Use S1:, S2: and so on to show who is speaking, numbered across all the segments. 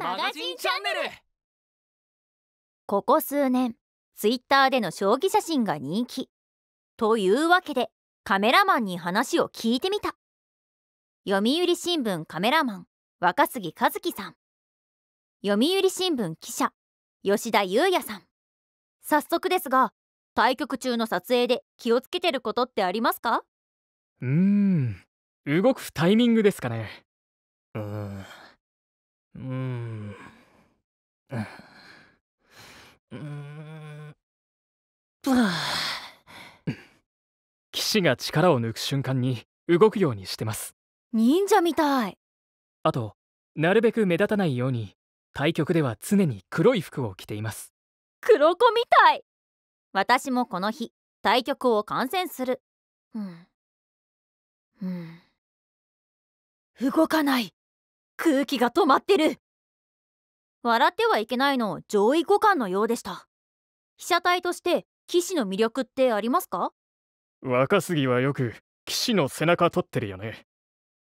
S1: マガジンチャンネル
S2: ここ数年ツイッターでの将棋写真が人気というわけでカメラマンに話を聞いてみた読売新聞カメラマン若杉和樹さん読売新聞記者吉田裕也さん早速ですが対局中の撮影で気をつけてることってありますか
S1: うーん動くタイミングですかねうんうーん。うーん。騎士が力を抜く瞬間に動くようにしてます。
S2: 忍者みたい。
S1: あと、なるべく目立たないように、対局では常に黒い服を着ています。
S2: 黒子みたい私もこの日、対局を観戦する。うん。うん。動かない空気が止まってる笑ってはいけないの上位互換のようでした被写体として騎士の魅力ってありますか
S1: 若杉はよく騎士の背中取ってるよね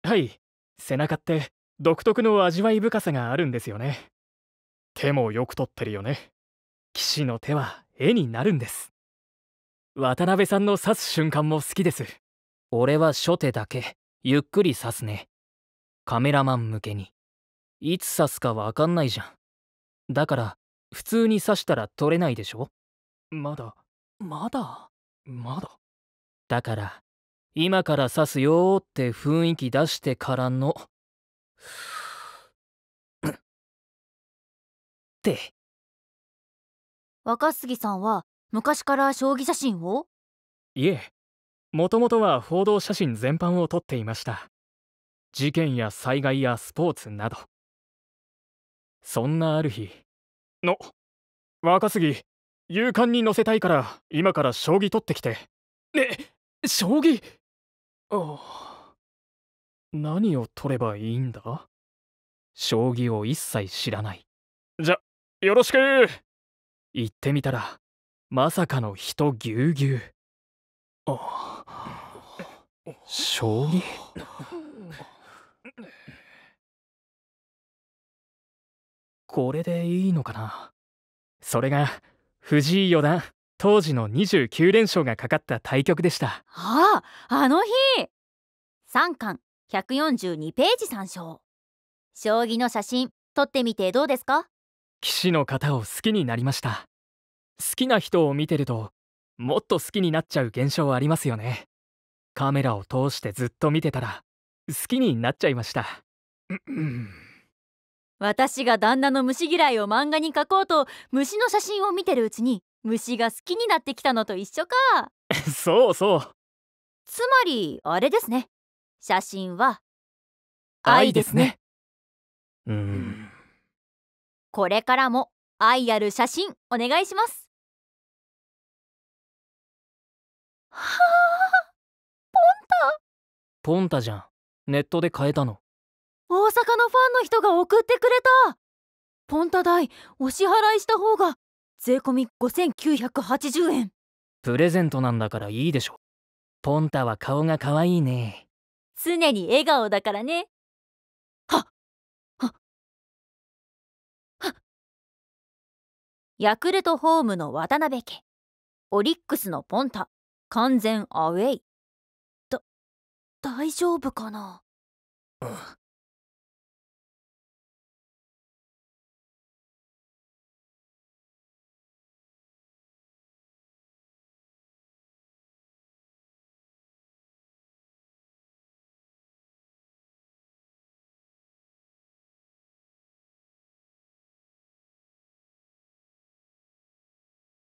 S1: はい背中って独特の味わい深さがあるんですよね手もよく取ってるよね騎士の手は絵になるんです渡辺さんの刺す瞬間も好きです俺は初手だけゆっくり刺すねカメラマン向けにいつ刺すかわかんないじゃんだから普通に刺したら取れないでしょまだまだまだだから今から刺すよーって雰囲気出してからのって
S2: 若杉さんは昔から将棋写真を
S1: いえもともとは報道写真全般を撮っていました事件や災害やスポーツなどそんなある日の若杉勇敢に乗せたいから今から将棋取ってきてね将棋ああ何を取ればいいんだ将棋を一切知らないじゃよろしく行ってみたらまさかの人ぎゅうぎゅうああ将棋これでいいのかなそれが藤井四段当時の29連勝がかかった対局でした
S2: あああの日3巻142ページ参照将棋の写真撮ってみてどうですか
S1: 棋士の方を好きになりました好きな人を見てるともっと好きになっちゃう現象ありますよねカメラを通してずっと見てたら好きになっちゃいましたうん
S2: 私が旦那の虫嫌いを漫画に描こうと虫の写真を見てるうちに虫が好きになってきたのと一緒か
S1: そうそう
S2: つまりあれですね写真は愛ですね
S1: うん
S2: これからも愛ある写真お願いしますはあポンタ
S1: ポンタじゃんネットで買えたの
S2: のファンの人が送ってくれたポンタ代お支払いした方が税込5980
S1: 円プレゼントなんだからいいでしょポンタは顔が可愛いね
S2: 常に笑顔だからねはははヤクルトホームの渡辺家オリックスのポンタ完全アウェイだ大丈夫かな、うん